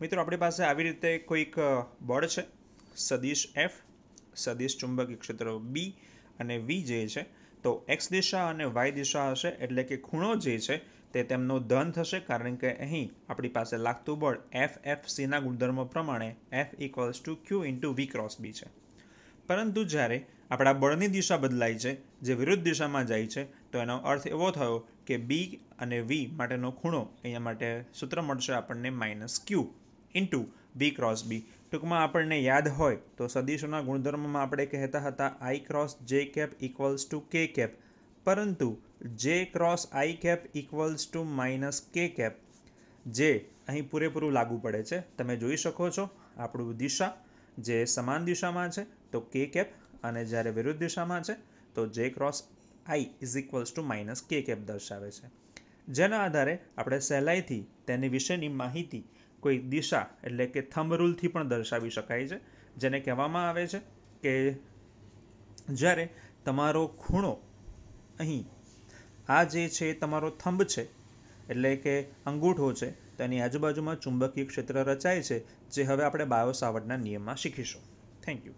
મિત્રો આપણી પાસે આવી રીતે કોઈક બળ છે સદીશ એફ સદીશ ચુંબકીય ક્ષેત્ર બી અને વી જે છે તો એક્સ દિશા અને વાય દિશા હશે એટલે કે ખૂણો જે છે તે તેમનો ધન થશે કારણ કે અહીં આપણી પાસે લાગતું બળ એફ એફ સીના ગુણધર્મ પ્રમાણે F equals to Q into V cross B છે પરંતુ જ્યારે આપણા બળની દિશા બદલાય છે જે વિરુદ્ધ દિશામાં જાય છે તો એનો અર્થ એવો થયો કે બી અને વી માટેનો ખૂણો અહીંયા માટે સૂત્ર મળશે આપણને minus Q into B cross B ટૂંકમાં આપણને યાદ હોય તો સદીશોના ગુણધર્મમાં આપણે કહેતા હતા I cross J cap equals to K cap પરંતુ J cross I cap equals to minus K cap જે અહીં પૂરેપૂરું લાગુ પડે છે તમે જોઈ શકો છો આપણું દિશા જે સમાન દિશામાં છે તો કે કેપ અને જ્યારે વિરુદ્ધ દિશામાં છે તો J cross I is equals to minus K cap દર્શાવે છે જેના આધારે આપણે સહેલાઈથી તેની વિશેની માહિતી કોઈ દિશા એટલે કે થંબ પણ દર્શાવી શકાય છે જેને કહેવામાં આવે છે કે જ્યારે તમારો ખૂણો અહીં આ જે છે તમારો થંભ છે એટલે કે અંગૂઠો છે તેની આજુબાજુમાં ચુંબકીય ક્ષેત્ર રચાય છે જે હવે આપણે બાયો સાવર્ટના નિયમમાં શીખીશું થેન્ક યુ